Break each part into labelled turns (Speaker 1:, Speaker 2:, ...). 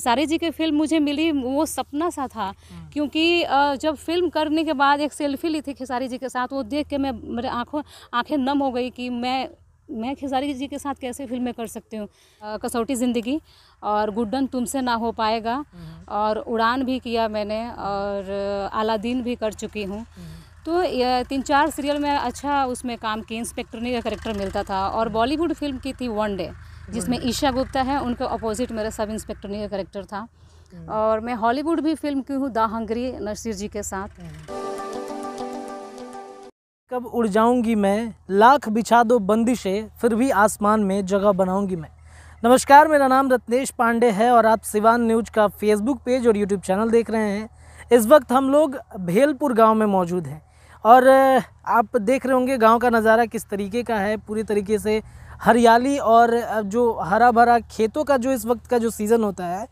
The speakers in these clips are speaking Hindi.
Speaker 1: सारे जी की फिल्म मुझे मिली वो सपना सा था हाँ। क्योंकि जब फिल्म करने के बाद एक सेल्फी ली थी खेसारी जी के साथ वो देख के मैं मेरे आँखों आँखें नम हो गई कि मैं मैं खेसारी जी के साथ कैसे फिल्में कर सकती हूँ कसौटी ज़िंदगी और गुड्डन तुमसे ना हो पाएगा हम्म। और उड़ान भी किया मैंने और दिन भी कर चुकी हूँ हम्म। तो तीन चार सीरियल में अच्छा उसमें काम किया इंस्पेक्टर का करेक्टर मिलता था और हाँ। बॉलीवुड फिल्म की थी वन डे जिसमें ईशा गुप्ता है उनके अपोजिट मेरा सब इंस्पेक्टर का करेक्टर था और मैं हॉलीवुड भी फिल्म की हूँ दा हंगरी नसीर जी के साथ
Speaker 2: कब उड़ जाऊंगी मैं लाख बिछा दो बंदिशें फिर भी आसमान में जगह बनाऊंगी मैं नमस्कार मेरा नाम रत्नेश पांडे है और आप सिवान न्यूज का फेसबुक पेज और यूट्यूब चैनल देख रहे हैं इस वक्त हम लोग भेलपुर गांव में मौजूद हैं और आप देख रहे होंगे गांव का नज़ारा किस तरीके का है पूरी तरीके से हरियाली और जो हरा भरा खेतों का जो इस वक्त का जो सीज़न होता है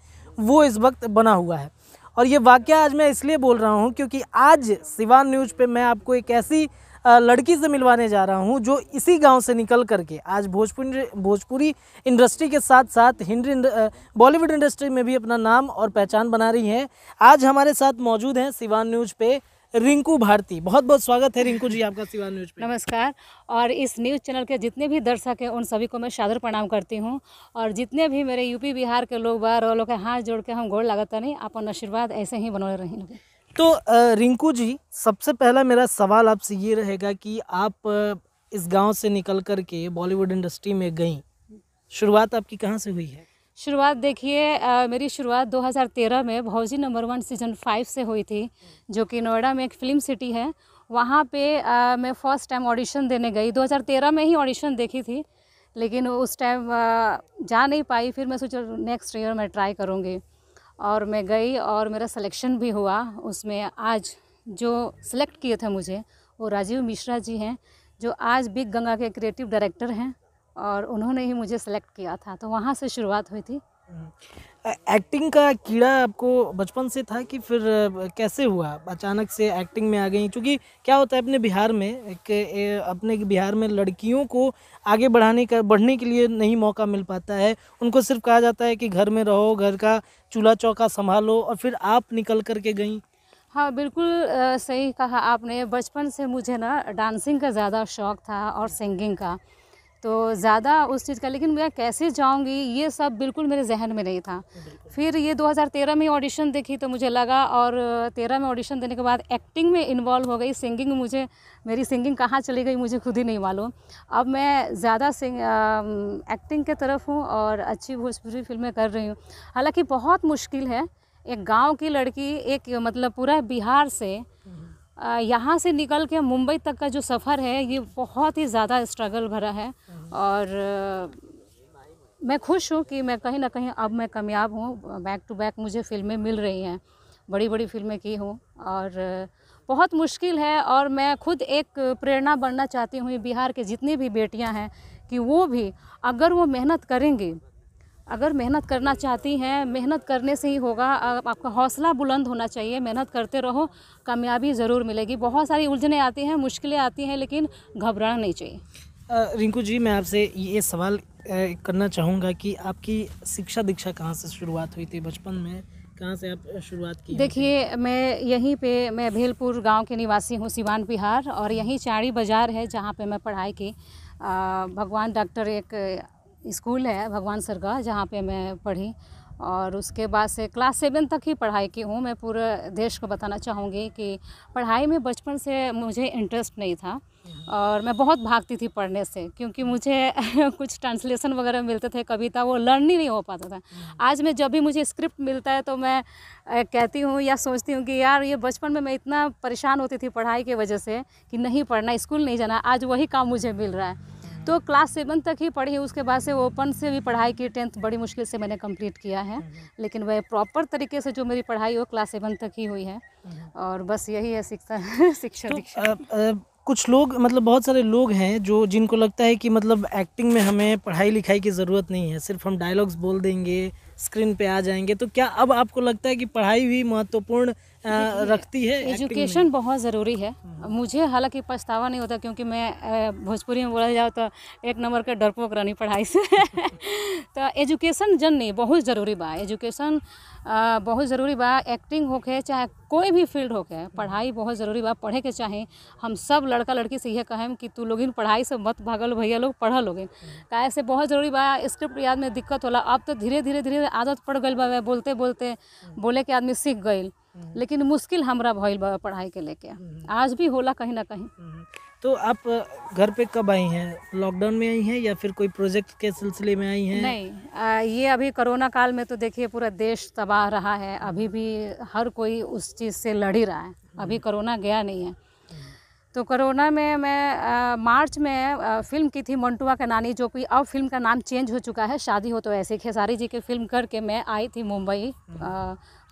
Speaker 2: वो इस वक्त बना हुआ है और ये वाक्य आज मैं इसलिए बोल रहा हूँ क्योंकि आज सिवान न्यूज़ पे मैं आपको एक ऐसी लड़की से मिलवाने जा रहा हूँ जो इसी गांव से निकल करके आज भोजपुरी भोजपुरी इंडस्ट्री के साथ साथ हिंदी बॉलीवुड इंडस्ट्री में भी अपना नाम और पहचान बना रही हैं आज हमारे साथ मौजूद हैं सिवान न्यूज़ पे रिंकू भारती बहुत बहुत स्वागत है रिंकू जी
Speaker 1: आपका सिवान न्यूज नमस्कार और इस न्यूज़ चैनल के जितने भी दर्शक हैं उन सभी को मैं सादर प्रणाम करती हूँ और जितने भी मेरे यूपी बिहार के लोग बार और लोग हाथ जोड़ के हम गोड़ लगाता नहीं अपन आशीर्वाद ऐसे ही बनौले रही
Speaker 2: तो रिंकू जी सबसे पहला मेरा सवाल आपसे ये रहेगा कि आप इस गाँव से निकल करके बॉलीवुड इंडस्ट्री में गई शुरुआत आपकी कहाँ से हुई है
Speaker 1: शुरुआत देखिए मेरी शुरुआत 2013 में भौजी नंबर वन सीजन फाइव से हुई थी जो कि नोएडा में एक फ़िल्म सिटी है वहाँ पे आ, मैं फ़र्स्ट टाइम ऑडिशन देने गई 2013 में ही ऑडिशन देखी थी लेकिन उस टाइम जा नहीं पाई फिर मैं सोचा नेक्स्ट ईयर मैं ट्राई करूँगी और मैं गई और मेरा सिलेक्शन भी हुआ उसमें आज जो सिलेक्ट किए थे मुझे वो राजीव मिश्रा जी हैं जो आज बिग गंगा के क्रिएटिव डायरेक्टर हैं और उन्होंने ही मुझे सेलेक्ट किया था तो वहाँ से शुरुआत हुई थी एक्टिंग
Speaker 2: का कीड़ा आपको बचपन से था कि फिर कैसे हुआ अचानक से एक्टिंग में आ गई क्योंकि क्या होता है अपने बिहार में एक अपने बिहार में लड़कियों को आगे बढ़ाने का बढ़ने के लिए नहीं मौका मिल पाता है उनको सिर्फ कहा जाता है कि घर में रहो घर का चूल्हा चौका संभालो और फिर आप निकल कर के गई
Speaker 1: हाँ बिल्कुल सही कहा आपने बचपन से मुझे ना डांसिंग का ज़्यादा शौक़ था और सिंगिंग का तो ज़्यादा उस चीज़ का लेकिन मैं कैसे जाऊँगी ये सब बिल्कुल मेरे जहन में नहीं था फिर ये 2013 में ऑडिशन देखी तो मुझे लगा और 13 में ऑडिशन देने के बाद एक्टिंग में इन्वॉल्व हो गई सिंगिंग मुझे मेरी सिंगिंग कहाँ चली गई मुझे खुद ही नहीं मालूम अब मैं ज़्यादा एक्टिंग के तरफ हूँ और अच्छी भोजपुरी फिल्में कर रही हूँ हालाँकि बहुत मुश्किल है एक गाँव की लड़की एक मतलब पूरा बिहार से हम्म। यहाँ से निकल के मुंबई तक का जो सफ़र है ये बहुत ही ज़्यादा स्ट्रगल भरा है और मैं खुश हूँ कि मैं कहीं ना कहीं अब मैं कामयाब हूँ बैक टू बैक मुझे फ़िल्में मिल रही हैं बड़ी बड़ी फ़िल्में की हूँ और बहुत मुश्किल है और मैं खुद एक प्रेरणा बनना चाहती हूँ बिहार के जितनी भी बेटियाँ हैं कि वो भी अगर वो मेहनत करेंगी अगर मेहनत करना चाहती हैं मेहनत करने से ही होगा आपका हौसला बुलंद होना चाहिए मेहनत करते रहो कामयाबी ज़रूर मिलेगी बहुत सारी उलझने आती हैं मुश्किलें आती हैं लेकिन घबराना नहीं चाहिए
Speaker 2: रिंकू जी मैं आपसे ये सवाल करना चाहूँगा कि आपकी शिक्षा दीक्षा कहाँ से शुरुआत हुई थी बचपन में कहाँ से आप शुरुआत की
Speaker 1: देखिए मैं यहीं पे मैं भेलपुर गांव के निवासी हूँ सिवान बिहार और यहीं चाड़ी बाज़ार है जहाँ पे मैं पढ़ाई की भगवान डॉक्टर एक स्कूल है भगवान सरगा जहाँ पे मैं पढ़ी और उसके बाद से क्लास सेवन तक ही पढ़ाई की हूँ मैं पूरे देश को बताना चाहूँगी कि पढ़ाई में बचपन से मुझे इंटरेस्ट नहीं था और मैं बहुत भागती थी पढ़ने से क्योंकि मुझे कुछ ट्रांसलेशन वगैरह मिलते थे कविता वो लर्न ही नहीं हो पाता था आज मैं जब भी मुझे स्क्रिप्ट मिलता है तो मैं कहती हूँ या सोचती हूँ कि यार ये बचपन में मैं इतना परेशान होती थी पढ़ाई की वजह से कि नहीं पढ़ना स्कूल नहीं जाना आज वही काम मुझे मिल रहा है तो क्लास सेवन तक ही पढ़ी उसके बाद से ओपन से भी पढ़ाई की टेंथ बड़ी मुश्किल से मैंने कंप्लीट किया है लेकिन वह प्रॉपर तरीके से जो मेरी पढ़ाई वो क्लास सेवन तक ही हुई है और बस यही है शिक्षा शिक्षा
Speaker 2: तो, कुछ लोग मतलब बहुत सारे लोग हैं जो जिनको लगता है कि मतलब एक्टिंग में हमें पढ़ाई लिखाई की ज़रूरत नहीं है सिर्फ हम डायलॉग्स बोल देंगे स्क्रीन पे आ जाएंगे तो
Speaker 1: क्या अब आपको लगता है कि पढ़ाई भी महत्वपूर्ण रखती है एजुकेशन बहुत ज़रूरी है मुझे हालांकि पछतावा नहीं होता क्योंकि मैं भोजपुरी में बोला जाओ तो एक नंबर के डरपोक रहनी पढ़ाई से तो एजुकेशन जन नहीं बहुत ज़रूरी बा एजुकेशन बहुत ज़रूरी बा एक्टिंग होके चाहे कोई भी फील्ड होके पढ़ाई बहुत ज़रूरी बा पढ़े के चाहे हम सब लड़का लड़की से यह कहें कि तू लोगिन पढ़ाई से मत भागल भैया लोग पढ़ल लोगे काहे तो से बहुत ज़रूरी बा स्क्रिप्ट याद में दिक्कत होला अब तो धीरे धीरे धीरे आदत पड़ गई बा बोलते बोलते बोले के आदमी सीख गई हम्म। लेकिन मुश्किल हमरा भइल बा पढ़ाई के लेके हम्म। आज भी होला कहीं ना कहीं हम्म।
Speaker 2: तो आप घर पे कब आई हैं लॉकडाउन में आई हैं या फिर कोई प्रोजेक्ट के सिलसिले में आई हैं नहीं
Speaker 1: आ, ये अभी कोरोना काल में तो देखिए पूरा देश तबाह रहा है अभी भी हर कोई उस चीज़ से लड़ ही रहा है अभी कोरोना गया नहीं है तो कोरोना में मैं आ, मार्च में आ, फिल्म की थी मंटुआ का नानी जो कि अब फिल्म का नाम चेंज हो चुका है शादी हो तो ऐसे खेसारी जी की फिल्म करके मैं आई थी मुंबई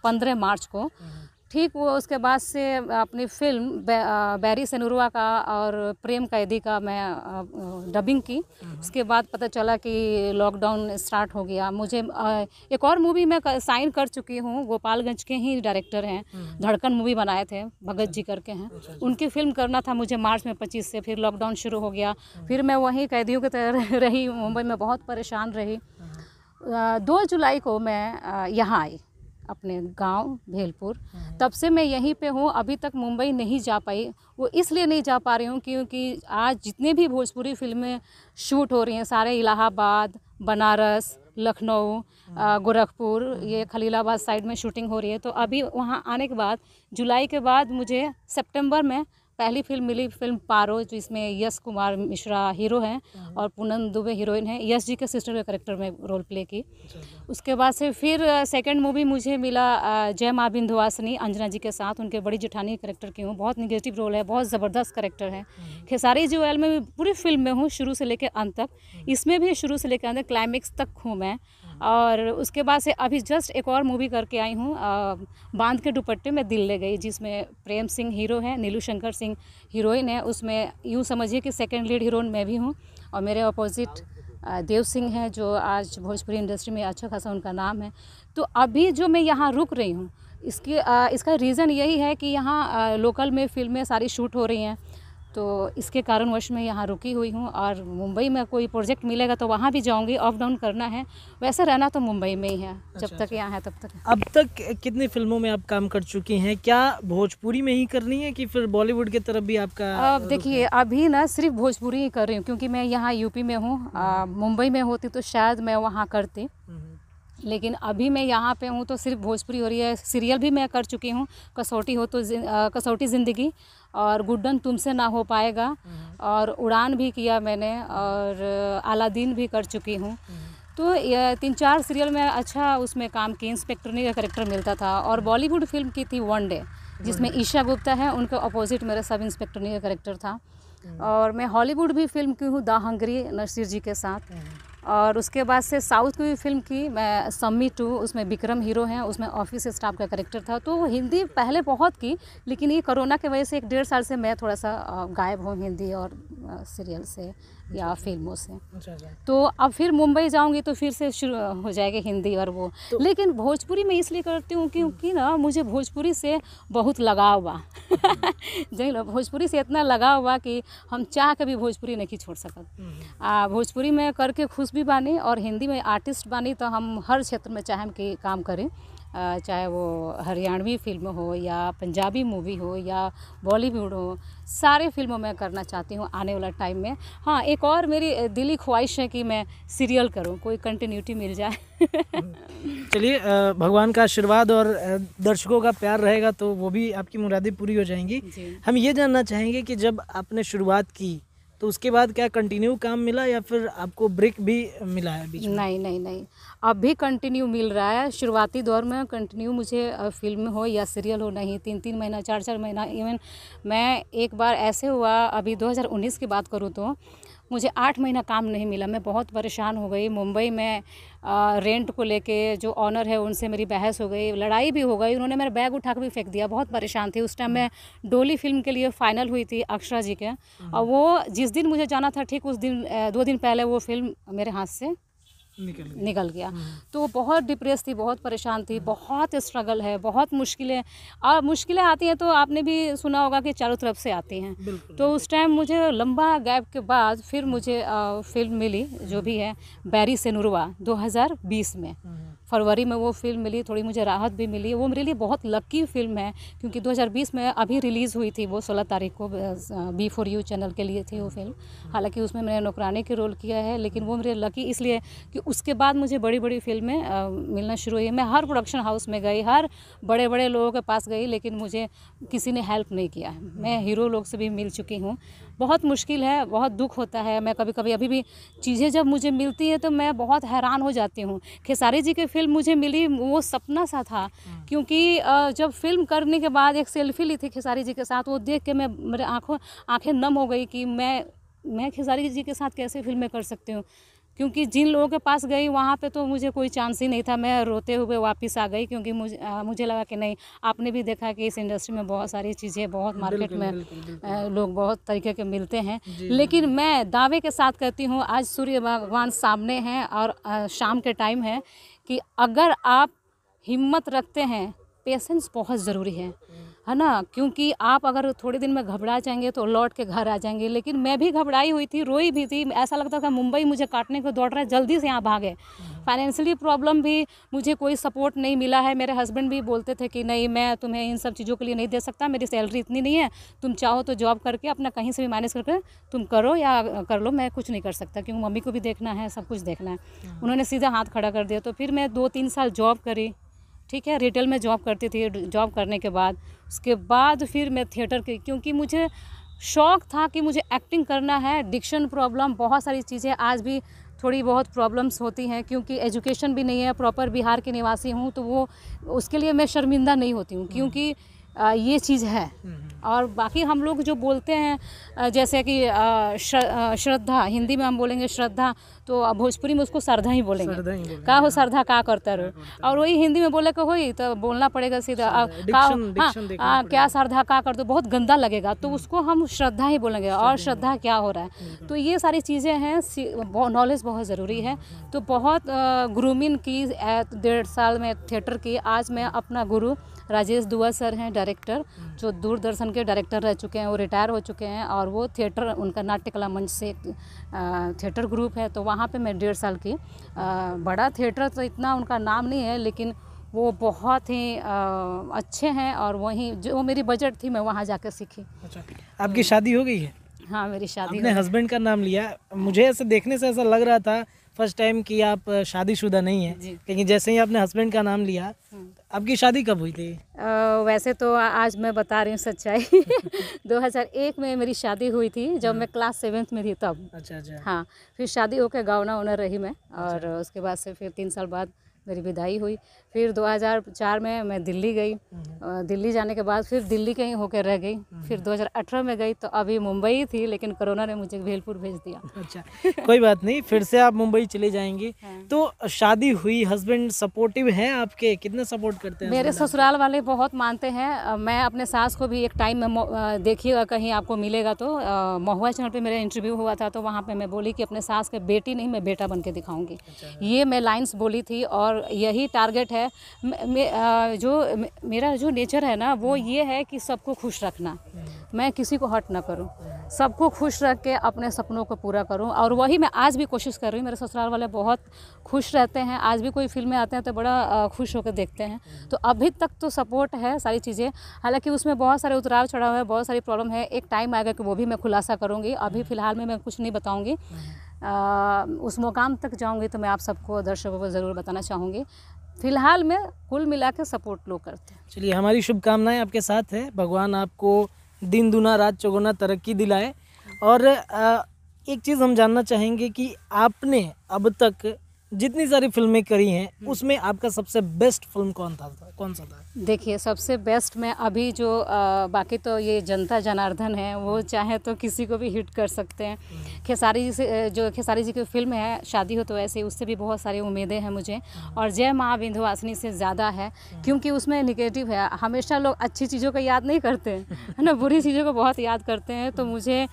Speaker 1: पंद्रह मार्च को ठीक वो उसके बाद से अपनी फिल्म बै, बैरी सनुरुआ का और प्रेम कैदी का मैं डबिंग की उसके बाद पता चला कि लॉकडाउन स्टार्ट हो गया मुझे एक और मूवी मैं साइन कर चुकी हूँ गोपालगंज के ही डायरेक्टर हैं धड़कन मूवी बनाए थे भगत जी करके हैं उनकी फिल्म करना था मुझे मार्च में पच्चीस से फिर लॉकडाउन शुरू हो गया फिर मैं वहीं कैदियों की तरह रही मुंबई में बहुत परेशान रही दो जुलाई को मैं यहाँ आई अपने गांव भेलपुर हम्म। तब से मैं यहीं पे हूँ अभी तक मुंबई नहीं जा पाई वो इसलिए नहीं जा पा रही हूँ क्योंकि आज जितने भी भोजपुरी फिल्में शूट हो रही हैं सारे इलाहाबाद बनारस लखनऊ हम्म। गोरखपुर ये खलीलाबाद साइड में शूटिंग हो रही है तो अभी वहाँ आने के बाद जुलाई के बाद मुझे सेप्टेम्बर में पहली फिल्म मिली फिल्म पारो जिसमें यश कुमार मिश्रा हीरो हैं हम्म। और पूनम दुबे हीरोइन हैं यश जी के सिस्टर के करेक्टर में रोल प्ले की अच्छा। उसके बाद से फिर सेकंड मूवी मुझे मिला जय माँ बिंधुवासनी अंजना जी के साथ उनके बड़ी जेठानी करेक्टर की हूँ बहुत निगेटिव रोल है बहुत ज़बरदस्त करेक्टर है खेसारी जुएल वेल में पूरी फिल्म में हूँ शुरू से लेकर अंत तक हम्म। इसमें भी शुरू से लेकर अंत तक क्लाइमेक्स तक हूँ मैं और उसके बाद से अभी जस्ट एक और मूवी करके आई हूँ बांध के दुपट्टे में दिल ले गई जिसमें प्रेम सिंह हीरो हैं नीलू शंकर सिंह हीरोइन है उसमें यूँ समझिए कि सेकेंड लीड हीरोइन मैं भी हूँ और मेरे अपोजिट देव सिंह हैं जो आज भोजपुरी इंडस्ट्री में अच्छा खासा उनका नाम है तो अभी जो मैं यहाँ रुक रही हूँ इसकी इसका रीज़न यही है कि यहाँ लोकल में फिल्में सारी शूट हो रही हैं तो इसके कारणवश मैं यहाँ रुकी हुई हूँ और मुंबई में कोई प्रोजेक्ट मिलेगा तो वहाँ भी जाऊँगी अप डाउन करना है वैसे रहना तो मुंबई में ही है जब अच्छा, तक अच्छा। यहाँ है तब तक
Speaker 2: अब तक कितनी फिल्मों में आप काम कर चुकी हैं क्या भोजपुरी में ही करनी है कि फिर बॉलीवुड की तरफ भी आपका अब देखिए
Speaker 1: अभी ना सिर्फ भोजपुरी ही कर रही हूँ क्योंकि मैं यहाँ यूपी में हूँ हम्म। मुंबई में होती तो शायद मैं वहाँ करती हम्म। लेकिन अभी मैं यहाँ पे हूँ तो सिर्फ भोजपुरी हो रही है सीरियल भी मैं कर चुकी हूँ कसौटी हो तो कसौटी ज़िंदगी और गुड्डन तुमसे ना हो पाएगा हम्म। और उड़ान भी किया मैंने और दिन भी कर चुकी हूँ हम्म। तो तीन चार सीरियल में अच्छा उसमें काम की इंस्पेक्टरनी का करेक्टर मिलता था और हम्म। बॉलीवुड फिल्म की थी वन डे जिसमें ईशा गुप्ता है उनके अपोजिट मेरा सब इंस्पेक्टरनी का करेक्टर था और मैं हॉलीवुड भी फिल्म की हूँ दा हंगरी नसीर जी के साथ और उसके बाद से साउथ की फिल्म की मैं सम्मी टू उसमें विक्रम हीरो हैं उसमें ऑफिस स्टाफ का करेक्टर था तो हिंदी पहले बहुत की लेकिन ये कोरोना के वजह से एक डेढ़ साल से मैं थोड़ा सा गायब हूँ हिंदी और सीरियल से या फिल्मों से अच्छा, अच्छा। तो अब फिर मुंबई जाऊंगी तो फिर से शुरू हो जाएगा हिंदी और वो तो, लेकिन भोजपुरी में इसलिए करती हूँ क्योंकि ना मुझे भोजपुरी से बहुत लगाव हुआ जी भोजपुरी से इतना लगाव हुआ कि हम चाह कभी भोजपुरी नहीं छोड़ सकत हम्म। आ भोजपुरी में करके खुश भी बानी और हिंदी में आर्टिस्ट बानी तो हम हर क्षेत्र में चाहें कि काम करें चाहे वो हरियाणवी फिल्म हो या पंजाबी मूवी हो या बॉलीवुड हो सारे फिल्मों में करना चाहती हूँ आने वाला टाइम में हाँ एक और मेरी दिली ख्वाहिश है कि मैं सीरियल करूँ कोई कंटिन्यूटी मिल जाए
Speaker 2: चलिए भगवान का आशीर्वाद और दर्शकों का प्यार रहेगा तो वो भी आपकी मुरादें पूरी हो जाएंगी हम ये जानना चाहेंगे कि जब आपने शुरुआत की तो उसके बाद क्या कंटिन्यू काम मिला या फिर आपको ब्रेक भी मिला है बीच में? नहीं
Speaker 1: नहीं नहीं अब भी कंटिन्यू मिल रहा है शुरुआती दौर में कंटिन्यू मुझे फिल्म हो या सीरियल हो नहीं तीन तीन महीना चार चार महीना इवन मैं एक बार ऐसे हुआ अभी 2019 की बात करूँ तो मुझे आठ महीना काम नहीं मिला मैं बहुत परेशान हो गई मुंबई में आ, रेंट को लेके जो ऑनर है उनसे मेरी बहस हो गई लड़ाई भी हो गई उन्होंने मेरा बैग उठा के भी फेंक दिया बहुत परेशान थी उस टाइम हम्म। मैं डोली फिल्म के लिए फ़ाइनल हुई थी अक्षरा जी के और हम्म। वो जिस दिन मुझे जाना था ठीक उस दिन दो दिन पहले वो फिल्म मेरे हाथ से निकल गया, निकल गया। हम्म। तो बहुत डिप्रेस थी बहुत परेशान थी बहुत स्ट्रगल है बहुत मुश्किलें और मुश्किलें आती हैं तो आपने भी सुना होगा कि चारों तरफ से आती हैं तो उस टाइम मुझे लंबा गैप के बाद फिर मुझे फिल्म मिली जो भी है बैरी से दो में हम्म। फरवरी में वो फिल्म मिली थोड़ी मुझे राहत भी मिली वो मेरे लिए बहुत लक्की फिल्म है क्योंकि 2020 में अभी रिलीज़ हुई थी वो 16 तारीख को बी फोर यू चैनल के लिए थी वो फिल्म हालांकि उसमें मैंने नौकरानी के रोल किया है लेकिन वो मेरे लकी इसलिए कि उसके बाद मुझे बड़ी बड़ी फिल्में मिलना शुरू हुई मैं हर प्रोडक्शन हाउस में गई हर बड़े बड़े लोगों के पास गई लेकिन मुझे किसी ने हेल्प नहीं किया मैं हीरो लोग से भी मिल चुकी हूँ बहुत मुश्किल है बहुत दुख होता है मैं कभी कभी अभी भी चीज़ें जब मुझे मिलती हैं तो मैं बहुत हैरान हो जाती हूँ खेसारी जी की फ़िल्म मुझे मिली वो सपना सा था हम्म। क्योंकि जब फिल्म करने के बाद एक सेल्फी ली थी खेसारी जी के साथ वो देख के मैं मेरे आँखों आँखें नम हो गई कि मैं मैं खेसारी जी के साथ कैसे फिल्में कर सकती हूँ क्योंकि जिन लोगों के पास गई वहाँ पे तो मुझे कोई चांस ही नहीं था मैं रोते हुए वापस आ गई क्योंकि मुझे आ, मुझे लगा कि नहीं आपने भी देखा कि इस इंडस्ट्री में बहुत सारी चीज़ें बहुत मार्केट में लोग बहुत तरीके के मिलते हैं लेकिन मैं दावे के साथ कहती हूँ आज सूर्य भगवान सामने हैं और शाम के टाइम है कि अगर आप हिम्मत रखते हैं पेशेंस बहुत ज़रूरी है है ना क्योंकि आप अगर थोड़े दिन में घबरा जाएंगे तो लौट के घर आ जाएंगे लेकिन मैं भी घबराई हुई थी रोई भी थी ऐसा लगता था मुंबई मुझे काटने को दौड़ रहा है जल्दी से यहाँ भागे फाइनेंशियली हाँ। प्रॉब्लम भी मुझे कोई सपोर्ट नहीं मिला है मेरे हस्बैंड भी बोलते थे कि नहीं मैं तुम्हें इन सब चीज़ों के लिए नहीं दे सकता मेरी सैलरी इतनी नहीं है तुम चाहो तो जॉब करके अपना कहीं से भी मैनेज करके तुम करो या कर लो मैं कुछ नहीं कर सकता क्योंकि मम्मी को भी देखना है सब कुछ देखना है हाँ। उन्होंने सीधा हाथ खड़ा कर दिया तो फिर मैं दो तीन साल जॉब करी ठीक है रिटेल में जॉब करती थी जॉब करने के बाद उसके बाद फिर मैं थिएटर की क्योंकि मुझे शौक़ था कि मुझे एक्टिंग करना है डिक्शन प्रॉब्लम बहुत सारी चीज़ें आज भी थोड़ी बहुत प्रॉब्लम्स होती हैं क्योंकि एजुकेशन भी नहीं है प्रॉपर बिहार के निवासी हूँ तो वो उसके लिए मैं शर्मिंदा नहीं होती हूँ क्योंकि ये चीज़ है और बाकी हम लोग जो बोलते हैं जैसे कि श्रद्धा हिंदी में हम बोलेंगे श्रद्धा तो भोजपुरी में उसको श्रद्धा ही बोलेंगे का हो श्रद्धा का करता रहो और वही हिंदी में बोले कहो तो बोलना पड़ेगा सीधा का हाँ क्या श्रद्धा का कर दो बहुत गंदा लगेगा तो हम्म। उसको हम श्रद्धा ही बोलेंगे और श्रद्धा क्या हो रहा है हम्म। तो ये सारी चीज़ें हैं नॉलेज बहुत ज़रूरी है हम्म, तो बहुत ग्रूमिंग की डेढ़ साल में थिएटर की आज मैं अपना गुरु राजेश दुआ सर हैं डायरेक्टर हम्म। जो दूरदर्शन के डायरेक्टर रह चुके हैं वो रिटायर हो चुके हैं और वो थिएटर उनका नाट्य कला मंच से थिएटर ग्रुप है तो वहाँ पे मैं डेढ़ साल की बड़ा थिएटर तो इतना उनका नाम नहीं है लेकिन वो बहुत ही अच्छे हैं और वहीं जो मेरी बजट थी मैं वहाँ जाकर सीखी अच्छा आपकी
Speaker 2: शादी हो गई है
Speaker 1: हाँ मेरी शादी आपने
Speaker 2: हस्बैंड का नाम लिया मुझे ऐसे देखने से ऐसा लग रहा था फर्स्ट टाइम कि आप शादीशुदा नहीं है लेकिन जैसे ही आपने हस्बैंड का नाम लिया हम्म। आपकी शादी कब हुई थी
Speaker 1: आ, वैसे तो आज मैं बता रही हूँ सच्चाई 2001 में मेरी शादी हुई थी जब हम्म। मैं क्लास सेवेंथ में थी तब अच्छा अच्छा हाँ फिर शादी होकर गावना उना रही मैं अच्छा। और उसके बाद से फिर तीन साल बाद मेरी विदाई हुई फिर 2004 में मैं दिल्ली गई हम्म। दिल्ली जाने के बाद फिर दिल्ली कहीं होकर रह गई हम्म। फिर 2018 में गई तो अभी मुंबई थी लेकिन कोरोना ने मुझे भेलपुर भेज दिया अच्छा
Speaker 2: कोई बात नहीं फिर से आप मुंबई चले जाएंगी हाँ। तो शादी हुई हस्बैंड सपोर्टिव हैं आपके कितने सपोर्ट करते हैं मेरे
Speaker 1: ससुराल वाले बहुत मानते हैं मैं अपने सास को भी एक टाइम में देखिएगा कहीं आपको मिलेगा तो महुआ चैनल पर मेरा इंटरव्यू हुआ था तो वहाँ पर मैं बोली कि अपने सास के बेटी नहीं मैं बेटा बन के दिखाऊंगी अच्छा। ये मैं लाइन्स बोली थी और यही टारगेट है मे, आ, जो मेरा जो नेचर है ना वो हम्म। ये है कि सबको खुश रखना मैं किसी को हट ना करूँ सबको खुश रख के अपने सपनों को पूरा करूँ और वही मैं आज भी कोशिश कर रही हूं मेरे ससुराल वाले बहुत खुश रहते हैं आज भी कोई फिल्में आते हैं तो बड़ा खुश होकर देखते हैं तो अभी तक तो सपोर्ट है सारी चीज़ें हालांकि उसमें बहुत सारे उतराव चढ़ाव है बहुत सारी प्रॉब्लम है एक टाइम आएगा कि वो भी मैं खुलासा करूँगी अभी हम्म। फ़िलहाल में मैं कुछ नहीं बताऊँगी हम्म। उस मुकाम तक जाऊँगी तो मैं आप सबको दर्शकों को ज़रूर बताना चाहूँगी फ़िलहाल मैं कुल मिला के सपोर्ट लोग करते हैं
Speaker 2: चलिए हमारी शुभकामनाएं आपके साथ है भगवान आपको दिन दुना रात चौगुना तरक्की दिलाए और एक चीज़ हम जानना चाहेंगे कि आपने अब तक जितनी सारी फिल्में करी हैं हम्म। उसमें आपका सबसे बेस्ट फिल्म कौन था कौन सा था
Speaker 1: देखिए सबसे बेस्ट में अभी जो आ, बाकी तो ये जनता जनार्दन है वो चाहे तो किसी को भी हिट कर सकते हैं हम्म। खेसारी जी से जो खेसारी जी की फिल्म है शादी हो तो ऐसे उससे भी बहुत सारी उम्मीदें हैं मुझे हम्म। और जय माँ विंध्यवासिनी से ज़्यादा है क्योंकि उसमें निगेटिव है हमेशा लोग अच्छी चीज़ों का याद नहीं करते है ना बुरी चीज़ों को बहुत याद करते हैं तो मुझे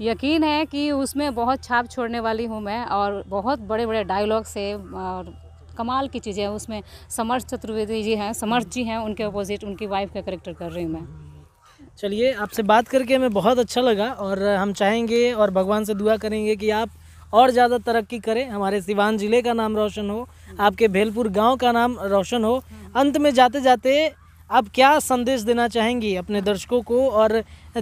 Speaker 1: यकीन है कि उसमें बहुत छाप छोड़ने वाली हूँ मैं और बहुत बड़े बड़े डायलॉग से और कमाल की चीज़ें उसमें समर्थ चतुर्वेदी जी हैं समर्थ जी हैं उनके अपोजिट उनकी वाइफ का करेक्टर कर रही हूँ मैं
Speaker 2: चलिए आपसे बात करके हमें बहुत अच्छा लगा और हम चाहेंगे और भगवान से दुआ करेंगे कि आप और ज़्यादा तरक्की करें हमारे सिवान ज़िले का नाम रोशन हो आपके भेलपुर गांव का नाम रोशन हो अंत में जाते जाते आप क्या संदेश देना चाहेंगी अपने दर्शकों को और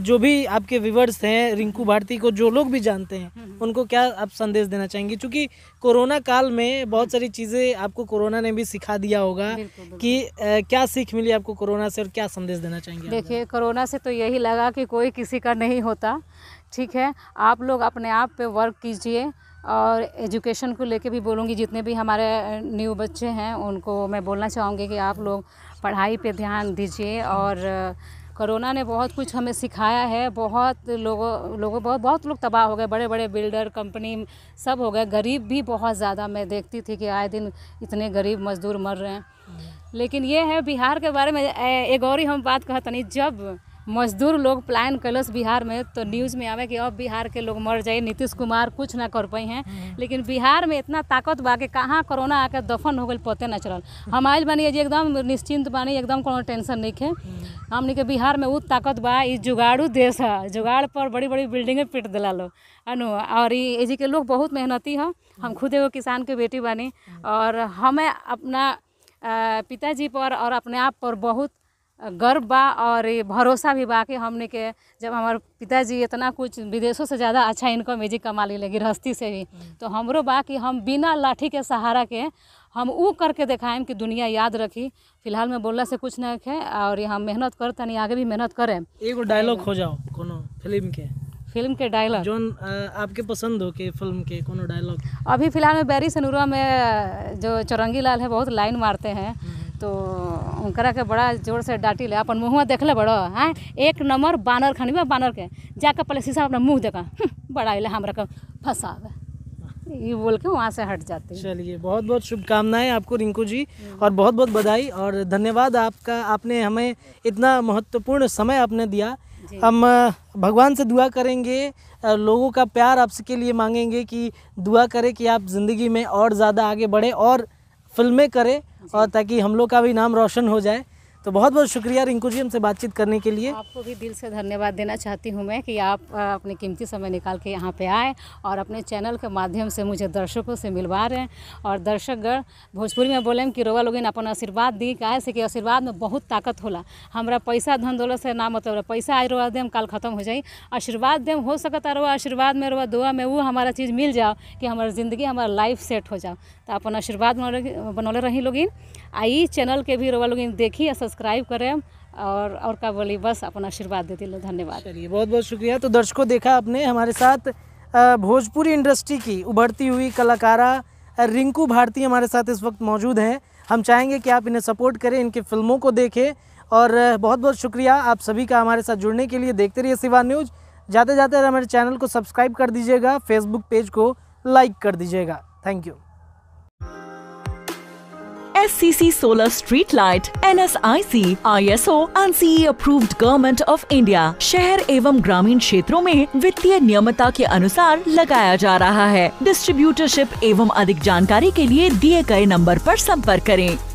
Speaker 2: जो भी आपके व्यूवर्स हैं रिंकू भारती को जो लोग भी जानते हैं हम्म, हम्म। उनको क्या आप संदेश देना चाहेंगी क्योंकि कोरोना काल में बहुत सारी चीज़ें आपको कोरोना ने भी सिखा दिया होगा कि क्या सीख मिली आपको कोरोना से और क्या संदेश देना चाहेंगे देखिए
Speaker 1: कोरोना से तो यही लगा कि कोई किसी का नहीं होता ठीक है आप लोग अपने आप पे वर्क कीजिए और एजुकेशन को लेके भी बोलूँगी जितने भी हमारे न्यू बच्चे हैं उनको मैं बोलना चाहूँगी कि आप लोग पढ़ाई पे ध्यान दीजिए और कोरोना ने बहुत कुछ हमें सिखाया है बहुत लोगों लोगों बहुत बहुत लोग तबाह हो गए बड़े बड़े बिल्डर कंपनी सब हो गए गरीब भी बहुत ज़्यादा मैं देखती थी कि आए दिन इतने गरीब मज़दूर मर रहे हैं लेकिन ये है बिहार के बारे में एक और ही हम बात नहीं जब मजदूर लोग प्लान कलस बिहार में तो न्यूज़ में आवे कि अब बिहार के लोग मर जाए नीतीश कुमार कुछ ना कर पाई हैं हम्म। लेकिन बिहार में इतना ताकत बा कि कहाँ कोरोना आके दफन हो गए पते ना चल हम्म। हम आयल बानी जी एकदम निश्चिंत बानी एकदम कोनो टेंशन नहीं है हम्म। हमने के बिहार में उ ताकत बा जुगाड़ू देश है जुगाड़ पर बड़ी बड़ी बिल्डिंगे पिट दिला लो अनु और जी के लोग बहुत मेहनती हैं हम खुद एगो किसान के बेटी बानी और हमें अपना पिताजी पर और अपने आप पर बहुत गर्व बा और भरोसा भी बा कि हमने के जब हमारे पिताजी इतना कुछ विदेशों से ज़्यादा अच्छा इनकम एजी कमा ले गृहस्थी से भी हम्म। तो हमरो बा कि हम बिना लाठी के सहारा के हम उ करके देखाएम कि दुनिया याद रखी फिलहाल में बोलने से कुछ ना रखे और हम मेहनत कर तनी आगे भी मेहनत करें
Speaker 2: एगो डायलॉग हो जाओ कोनो फिल्म के फिल्म के डायलॉग जो आपके पसंद हो के फिल्म के कोनो डायलॉग
Speaker 1: अभी फिलहाल में बैरी सनूरा में जो चौरंगी लाल है बहुत लाइन मारते हैं हम्म। तो उनकरा के बड़ा जोर से डांटी ले अपन मुँह देखले बड़ो हाँ एक नंबर बानर खानी बा बानर के जाकर पहले शीशा अपना मुँह देखा हम्म, बड़ा इले हमारे को फंसावे ये बोल के
Speaker 2: वहाँ से हट जाते हैं चलिए बहुत बहुत शुभकामनाएं आपको रिंकू जी और बहुत बहुत बधाई और धन्यवाद आपका आपने हमें इतना महत्वपूर्ण समय आपने दिया हम भगवान से दुआ करेंगे लोगों का प्यार आपके लिए मांगेंगे कि दुआ करें कि आप ज़िंदगी में और ज़्यादा आगे बढ़ें और फिल्में करें और ताकि हम लोग का भी नाम रोशन हो जाए तो बहुत बहुत शुक्रिया रिंकू जी हमसे बातचीत करने के लिए
Speaker 1: आपको भी दिल से धन्यवाद देना चाहती हूँ मैं कि आप अपने कीमती समय निकाल के यहाँ पे आए और अपने चैनल के माध्यम से मुझे दर्शकों से मिलवा रहे हैं और दर्शकगण भोजपुरी में बोले कि रोवा लोगन अपन आशीर्वाद दी काहे से कि आशीर्वाद में बहुत ताकत होला हमारा पैसा धन दौलत से ना मतलब पैसा आज रोवा देम कल खत्म हो जाए आशीर्वाद देम हो सकता रोवा आशीर्वाद में रोवा दुआ में वो हमारा चीज़ मिल जाओ कि हमारे ज़िंदगी हमारा लाइफ सेट हो जाओ तो अपन आशीर्वाद बनौले रही लोगिन आई चैनल के भी रवा लोग देखी सब्सक्राइब करें और और का बोली बस अपना आशीर्वाद देते लो धन्यवाद चलिए बहुत बहुत
Speaker 2: शुक्रिया तो दर्शकों देखा आपने हमारे साथ भोजपुरी इंडस्ट्री की उभरती हुई कलाकारा रिंकू भारती हमारे साथ इस वक्त मौजूद हैं हम चाहेंगे कि आप इन्हें सपोर्ट करें इनकी फिल्मों को देखें और बहुत बहुत शुक्रिया आप सभी का हमारे साथ जुड़ने के लिए देखते रहिए सिवा न्यूज़ जाते जाते हमारे चैनल को सब्सक्राइब कर दीजिएगा फेसबुक पेज को लाइक कर दीजिएगा thank you SCC Solar Street Light, NSIC, ISO and CE approve government of India शहर एवं ग्रामीण क्षेत्रों में वित्तीय नियमता के अनुसार लगाया जा रहा है डिस्ट्रीब्यूटरशिप एवं
Speaker 1: अधिक जानकारी के लिए दिए गए नंबर पर संपर्क करें